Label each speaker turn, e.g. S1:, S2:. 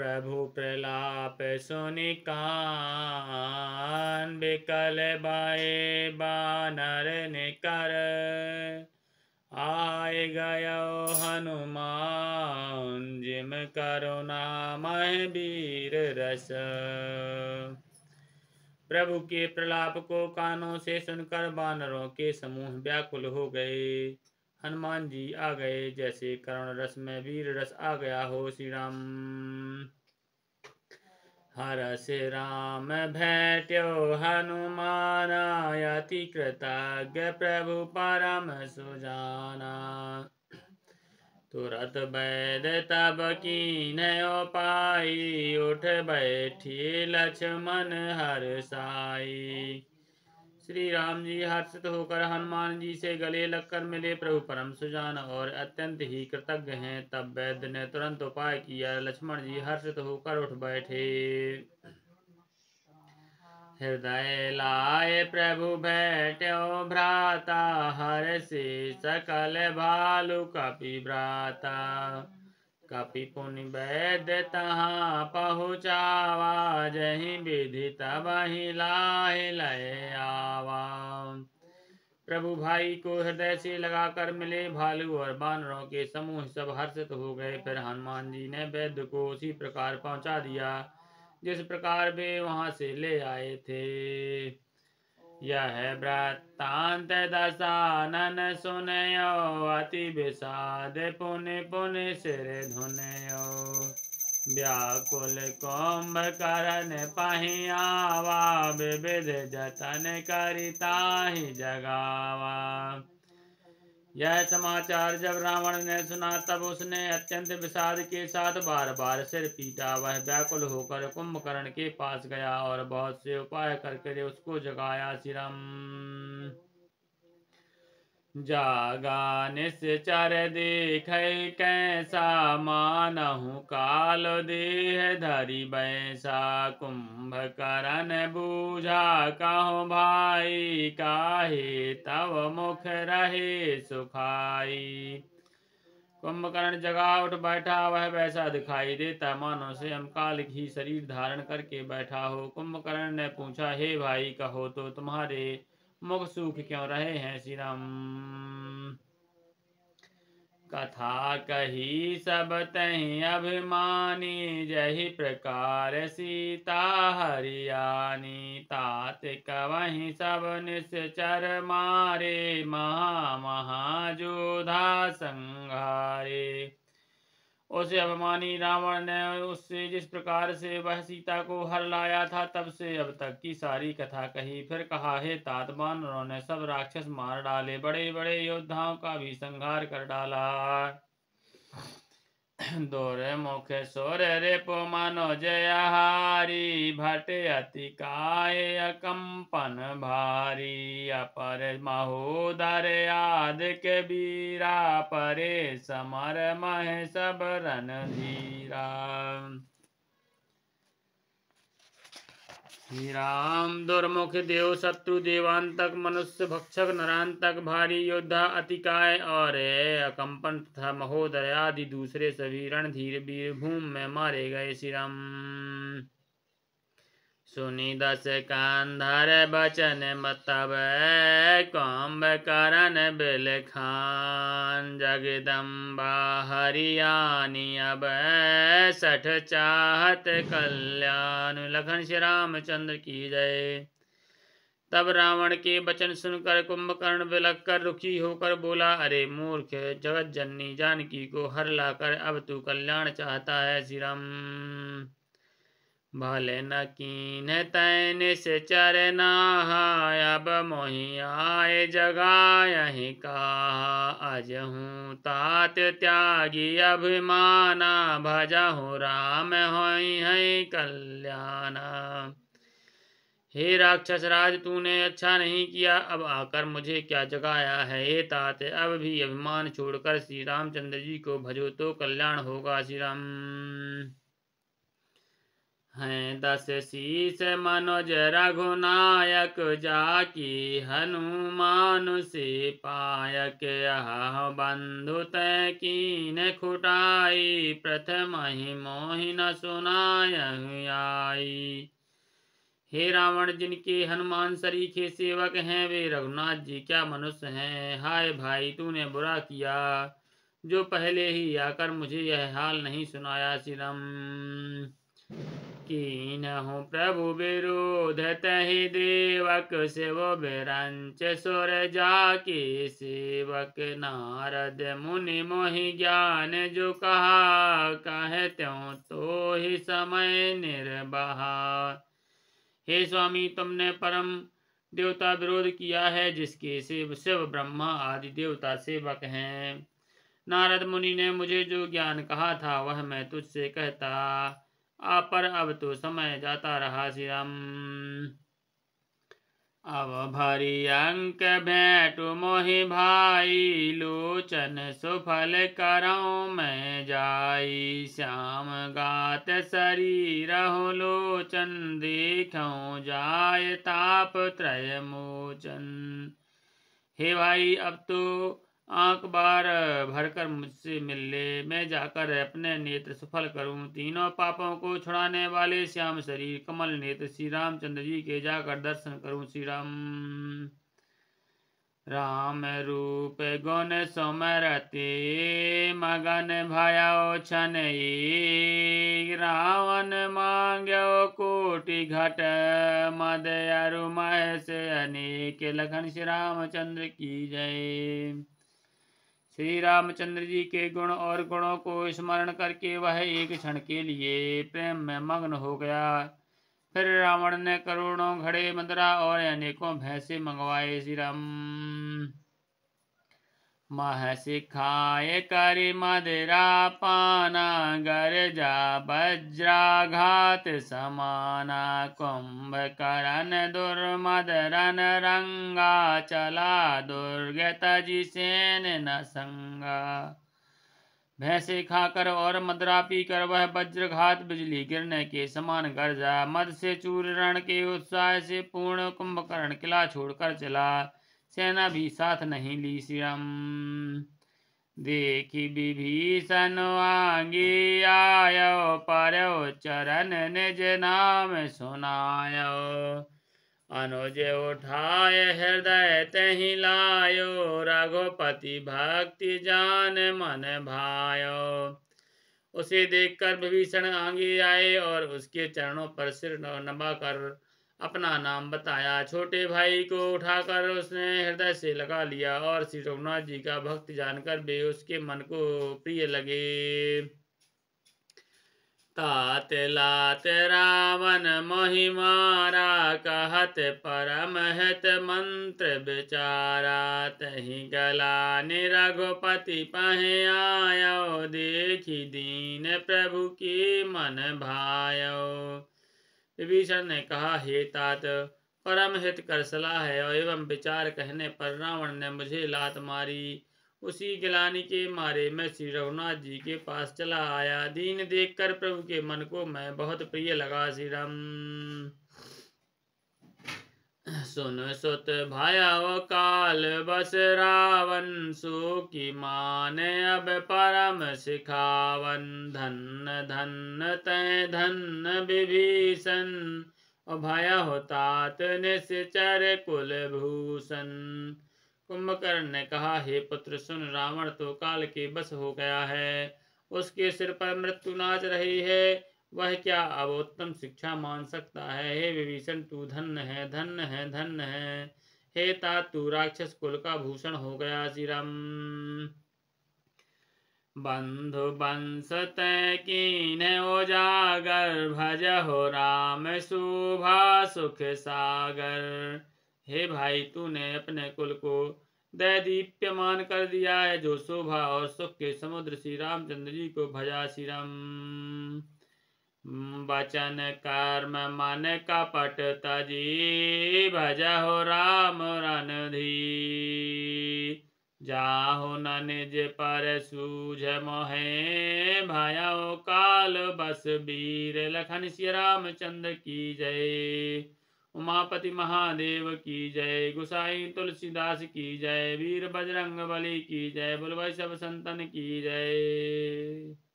S1: प्रभु प्रलाप सुनिकान बिकल बाए बानर निकर आय गय हनुमान जिम करुणा मह वीर रस प्रभु के प्रलाप को कानों से सुनकर बानरों के समूह व्याकुल हो गए हनुमान जी आ गए जैसे करुण रस में वीर रस आ गया हो श्री राम हर से राम हनुमान अति कृतज्ञ प्रभु परम सुजाना तुरत वैद तब की नयो पाई उठ बैठी लक्ष्मण हर साई श्री राम जी हर्षित होकर हनुमान जी से गले लगकर मिले प्रभु परम सुजान और अत्यंत ही कृतज्ञ हैं तब वैद्य ने तुरंत उपाय किया लक्ष्मण जी हर्षित होकर उठ बैठे हृदय लाए प्रभु बैठो भ्राता हर से सकल भालु कपि भ्राता कपि पुनि वैद तहाँ पहुँचावा जही विधि तब लाहे लय आवा प्रभु भाई को हृदय से लगाकर मिले भालू और बानरों के समूह सब हर्षित हो गए फिर हनुमान जी ने वैद्य को उसी प्रकार पहुंचा दिया जिस प्रकार वे वहां से ले आए थे यह वृत्तांत दसानन सुनयो अति विषाद पुनि पुनि सिर धुनयो व्याकुल कुंभ करण पहियावा विविध जतन करिता ही जगावा यह समाचार जब रावण ने सुना तब उसने अत्यंत विषाद के साथ बार बार सिर पीटा वह व्याकुल होकर कुंभकर्ण के पास गया और बहुत से उपाय करके उसको जगाया सिरम जागा निश्चर देख कैसा मानहु काल देह धरि बैसा करण बूझा कहो भाई काहे तव मुख रहे सुखाई कुंभकर्ण जगा उठ बैठा वह वैसा दिखाई देता मानो स्वयं काल घी शरीर धारण करके बैठा हो कुंभकर्ण ने पूछा हे भाई कहो तो तुम्हारे मुख सुख क्यों रहे हैं श्री राम कथा कही सब तही अभिमानी जही प्रकार सीता हरियाणी तात कवही सब निश्चर मारे महा महाजोधा संहारे उसे अभिमानी रावण ने उससे जिस प्रकार से वह सीता को हर लाया था तब से अब तक की सारी कथा कही फिर कहा हे तातमान उन्होंने सब राक्षस मार डाले बड़े बड़े योद्धाओं का भी संहार कर डाला दोरे मुखे सोरे रे पो मानो हारी भट अति काय अकंपन भारी अपर महोदर आद के बीरा परे समर मह सब रन धीरा श्री राम दुर्मुख देव शत्रु देवांतक मनुष्य भक्षक नरांतक भारी योद्धा अतिकाय और अकंपन तथा महोदय आदि दूसरे सभी रणधीर वीरभूम में मारे गए श्री राम सुनी दस कांधर बचन मतब कौम्ब करण बिल खान जगदम्बा हरियाणी अब सठ चाहत कल्याण लखन श्री रामचंद्र की जय तब रावण के वचन सुनकर कुंभकर्ण बिलक कर रुखी होकर बोला अरे मूर्ख जगत जननी जानकी को हर लाकर अब तू कल्याण चाहता है श्री राम भले न की तैन से चरना अब मोहि जगा जगायहि का हूँ तात त्यागी अभिमाना हो राम हो कल्याण हे राक्षस राज तूने अच्छा नहीं किया अब आकर मुझे क्या जगाया है हे तात अब भी अभिमान छोड़कर श्री रामचंद्र जी को भजो तो कल्याण होगा श्री राम हैं दस शीस मनोज रघुनायक जाकी हनुमान से पायक यह बंधु तीन खुटाई प्रथम ही मोहिन सुनाय आई हे रावण जिनके हनुमान सरीखे सेवक हैं वे रघुनाथ जी क्या मनुष्य हैं हाय भाई तूने बुरा किया जो पहले ही आकर मुझे यह हाल नहीं सुनाया सिरम कीनहु प्रभु विरोध तहि देवक शिव बिरंच सुर जाके सेवक नारद मुनि मोहि ज्ञान जो कहा कह त्यों तो ही समय निर्बहा हे स्वामी तुमने परम देवता विरोध किया है जिसके शिव शिव ब्रह्मा आदि देवता सेवक हैं नारद मुनि ने मुझे जो ज्ञान कहा था वह मैं तुझसे कहता पर अब तो समय जाता रहा श्री अब भरी अंक भेंट मोहि भाई लोचन सुफल करो मैं जाई श्याम गात शरीर हो लोचन देखो जाय ताप त्रय मोचन हे भाई अब तो आंख बार भरकर मुझसे मिल ले मैं जाकर अपने नेत्र सफल करूं तीनों पापों को छुड़ाने वाले श्याम शरीर कमल नेत्र श्री रामचंद्र जी के जाकर दर्शन करूं श्री राम राम रूप गुण समरते मगन भाया छन रावण मांग्यो कोटि घट मद अरुमय से अनेक लखन श्री रामचंद्र की जय श्री रामचंद्र जी के गुण और गुणों को स्मरण करके वह एक क्षण के लिए प्रेम में मग्न हो गया फिर रावण ने करोड़ों घड़े मंदरा और अनेकों भैंसे मंगवाए श्री राम मह सिखाए कर मदरा पाना जा वज्राघात समाना कुंभकरण दुर्मदरन रंगा चला दुर्गत जिसेन न संगा भैंसे खाकर और मदरा पीकर वह वज्रघात बिजली गिरने के समान गर्जा मद से चूर रण के उत्साह से पूर्ण कुंभकर्ण किला छोड़कर चला सेना भी साथ नहीं ली श्रम देखी विभीषण आगे आयो परयो चरण निज नाम सुनायो अनुज उठाय हृदय तही लायो रघुपति भक्ति जान मन भायो उसे देखकर विभीषण आगे आए और उसके चरणों पर सिर नबा कर अपना नाम बताया छोटे भाई को उठाकर उसने हृदय से लगा लिया और श्री रघुनाथ जी का भक्त जानकर वे उसके मन को प्रिय लगे तात लात रावण मोहिमारा कहत परम हित मंत्र बेचारा तही गलाने रघुपति पहे आयो देखी दीन प्रभु की मन भायो विभीषण ने कहा हे तात परम हित कर सलाह है और एवं विचार कहने पर रावण ने मुझे लात मारी उसी गिलानी के मारे मैं श्री रघुनाथ जी के पास चला आया दीन देखकर प्रभु के मन को मैं बहुत प्रिय लगा श्री राम सुन सुत भयव काल बस रावण की माने अब परम सिखावन धन धन तय धन विभीषण भय होतात निश्चर भूषण कुंभकर्ण ने कहा हे पुत्र सुन रावण तो काल के बस हो गया है उसके सिर पर मृत्यु नाच रही है वह क्या अवोत्तम शिक्षा मान सकता है हे विभीषण तू धन्य है धन्य है धन्य है हे ता तू राक्षस कुल का भूषण हो गया श्री राम बंधु बंसत कीन उजागर भज हो राम शोभा सुख सागर हे भाई तूने अपने कुल को मान कर दिया है जो शोभा और सुख के समुद्र श्री रामचंद्र जी को भजा श्री राम वचन कर्म मन कपट तजी हो राम रणधी जाहु न निज पर सूझ मोहे भयो काल बस बीर लखन राम रामचंद्र की जय उमापति महादेव की जय गुसाई तुलसीदास की जय वीर बजरंग बली की जय बुलवाई सब संतन की जय